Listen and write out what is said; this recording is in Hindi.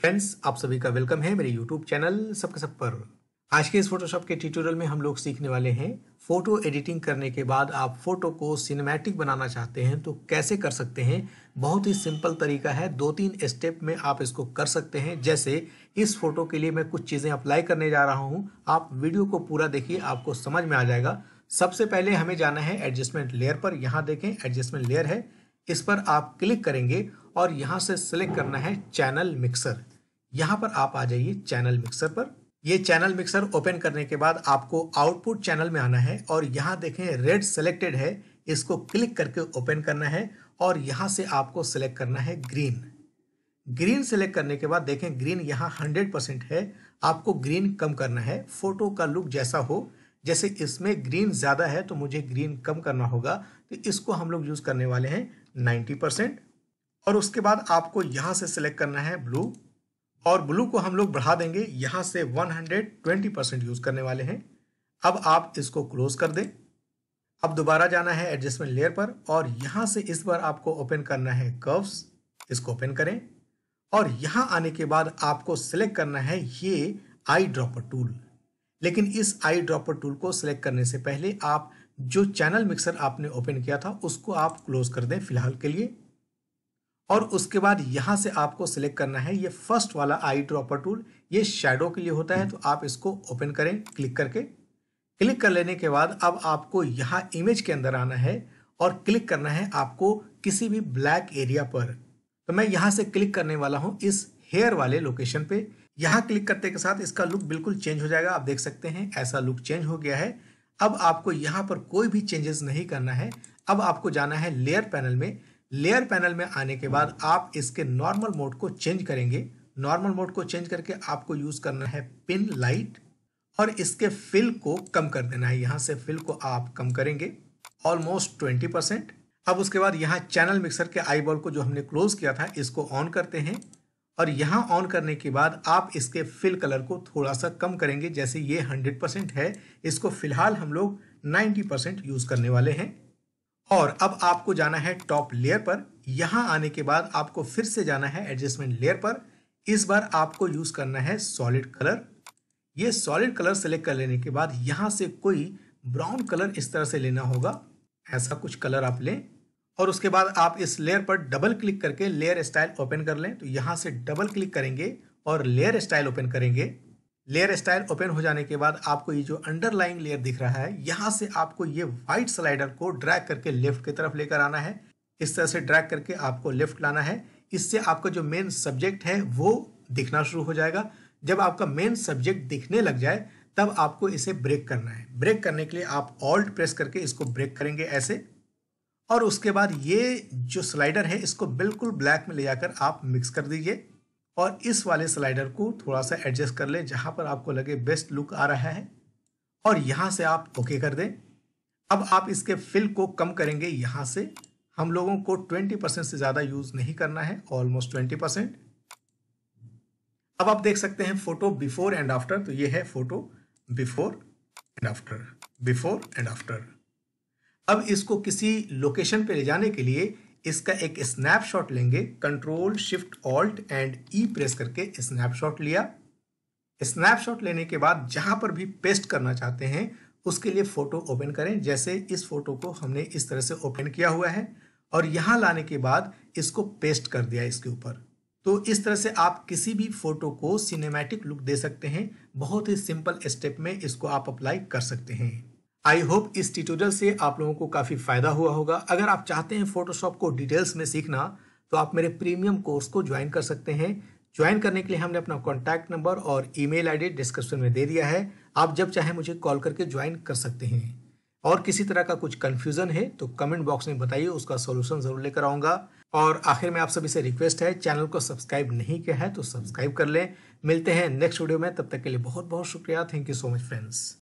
फ्रेंड्स आप सभी का वेलकम है मेरे यूट्यूब चैनल सबके सब पर आज के इस फोटोशॉप के ट्यूटोरियल में हम लोग सीखने वाले हैं फोटो एडिटिंग करने के बाद आप फोटो को सिनेमैटिक बनाना चाहते हैं तो कैसे कर सकते हैं बहुत ही सिंपल तरीका है दो तीन स्टेप में आप इसको कर सकते हैं जैसे इस फोटो के लिए मैं कुछ चीज़ें अप्लाई करने जा रहा हूँ आप वीडियो को पूरा देखिए आपको समझ में आ जाएगा सबसे पहले हमें जाना है एडजस्टमेंट लेयर पर यहाँ देखें एडजस्टमेंट लेयर है इस पर आप क्लिक करेंगे और यहाँ से सिलेक्ट करना है चैनल मिक्सर यहाँ पर आप आ जाइए चैनल मिक्सर पर ये चैनल मिक्सर ओपन करने के बाद आपको आउटपुट चैनल में आना है और यहाँ देखें रेड सेलेक्टेड है इसको क्लिक करके ओपन करना है और यहाँ से आपको सिलेक्ट करना है ग्रीन ग्रीन सेलेक्ट करने के बाद देखें ग्रीन यहाँ हंड्रेड परसेंट है आपको ग्रीन कम करना है फोटो का लुक जैसा हो जैसे इसमें ग्रीन ज़्यादा है तो मुझे ग्रीन कम करना होगा तो इसको हम लोग यूज़ करने वाले हैं नाइन्टी परसेंट और उसके बाद आपको यहाँ से सिलेक्ट करना है ब्लू और ब्लू को हम लोग बढ़ा देंगे यहाँ से one hundred twenty percent use करने वाले हैं अब आप इसको क्लोज कर दें अब दोबारा जाना है एडजस्टमेंट लेयर पर और यहाँ से इस बार आपको ओपन करना है कर्व्स इसको ओपन करें और यहाँ आने के बाद आपको सिलेक्ट करना है ये आई ड्रॉपर टूल लेकिन इस आई ड्रॉपर टूल को सिलेक्ट करने से पहले आप जो चैनल मिक्सर आपने ओपन किया था उसको आप क्लोज कर दें फिलहाल के लिए और उसके बाद यहाँ से आपको सिलेक्ट करना है ये फर्स्ट वाला आई ड्रॉपर टूल ये शेडो के लिए होता है तो आप इसको ओपन करें क्लिक करके क्लिक कर लेने के बाद अब आपको यहाँ इमेज के अंदर आना है और क्लिक करना है आपको किसी भी ब्लैक एरिया पर तो मैं यहाँ से क्लिक करने वाला हूँ इस हेयर वाले लोकेशन पे यहाँ क्लिक करते के साथ इसका लुक बिल्कुल चेंज हो जाएगा आप देख सकते हैं ऐसा लुक चेंज हो गया है अब आपको यहाँ पर कोई भी चेंजेस नहीं करना है अब आपको जाना है लेयर पैनल में लेयर पैनल में आने के बाद आप इसके नॉर्मल मोड को चेंज करेंगे नॉर्मल मोड को चेंज करके आपको यूज़ करना है पिन लाइट और इसके फिल को कम कर देना है यहाँ से फिल को आप कम करेंगे ऑलमोस्ट ट्वेंटी परसेंट अब उसके बाद यहाँ चैनल मिक्सर के आई बॉल को जो हमने क्लोज किया था इसको ऑन करते हैं और यहाँ ऑन करने के बाद आप इसके फिल कलर को थोड़ा सा कम करेंगे जैसे ये 100% है इसको फिलहाल हम लोग 90% यूज़ करने वाले हैं और अब आपको जाना है टॉप लेयर पर यहाँ आने के बाद आपको फिर से जाना है एडजस्टमेंट लेयर पर इस बार आपको यूज़ करना है सॉलिड कलर ये सॉलिड कलर सेलेक्ट कर लेने के बाद यहाँ से कोई ब्राउन कलर इस तरह से लेना होगा ऐसा कुछ कलर आप लें और उसके बाद आप इस लेयर पर डबल क्लिक करके लेयर स्टाइल ओपन कर लें तो यहाँ से डबल क्लिक करेंगे और लेयर स्टाइल ओपन करेंगे लेयर स्टाइल ओपन हो जाने के बाद आपको ये जो अंडरलाइंग लेयर दिख रहा है यहाँ से आपको ये व्हाइट स्लाइडर को ड्रैग करके लेफ्ट की तरफ लेकर आना है इस तरह से ड्रैग करके आपको लेफ्ट लाना है इससे आपका जो मेन सब्जेक्ट है वो दिखना शुरू हो जाएगा जब आपका मेन सब्जेक्ट दिखने लग जाए तब आपको इसे ब्रेक करना है ब्रेक करने के लिए आप ऑल्ट प्रेस करके इसको ब्रेक करेंगे ऐसे और उसके बाद ये जो स्लाइडर है इसको बिल्कुल ब्लैक में ले जाकर आप मिक्स कर दीजिए और इस वाले स्लाइडर को थोड़ा सा एडजस्ट कर लें जहाँ पर आपको लगे बेस्ट लुक आ रहा है और यहाँ से आप ओके कर दें अब आप इसके फिल को कम करेंगे यहाँ से हम लोगों को 20 परसेंट से ज़्यादा यूज़ नहीं करना है ऑलमोस्ट 20 परसेंट अब आप देख सकते हैं फोटो बिफोर एंड आफ्टर तो ये है photo before and after before and after अब इसको किसी लोकेशन पे ले जाने के लिए इसका एक स्नैपशॉट लेंगे control shift alt and E press करके स्नैपशॉट लिया स्नैपशॉट लेने के बाद जहाँ पर भी पेस्ट करना चाहते हैं उसके लिए फ़ोटो ओपन करें जैसे इस फोटो को हमने इस तरह से ओपन किया हुआ है और यहाँ लाने के बाद इसको पेस्ट कर दिया इसके ऊपर तो इस तरह से आप किसी भी फोटो को सिनेमैटिक लुक दे सकते हैं बहुत ही सिंपल स्टेप में इसको आप अप्लाई कर सकते हैं आई होप इस ट्यूटोरियल से आप लोगों को काफ़ी फायदा हुआ होगा अगर आप चाहते हैं फोटोशॉप को डिटेल्स में सीखना तो आप मेरे प्रीमियम कोर्स को ज्वाइन कर सकते हैं ज्वाइन करने के लिए हमने अपना कॉन्टैक्ट नंबर और ईमेल आईडी डिस्क्रिप्शन में दे दिया है आप जब चाहे मुझे कॉल करके ज्वाइन कर सकते हैं और किसी तरह का कुछ कन्फ्यूजन है तो कमेंट बॉक्स में बताइए उसका सोल्यूशन जरूर लेकर आऊँगा और आखिर में आप सभी से रिक्वेस्ट है चैनल को सब्सक्राइब नहीं किया है तो सब्सक्राइब कर लें मिलते हैं नेक्स्ट वीडियो में तब तक के लिए बहुत बहुत शुक्रिया thank you so much friends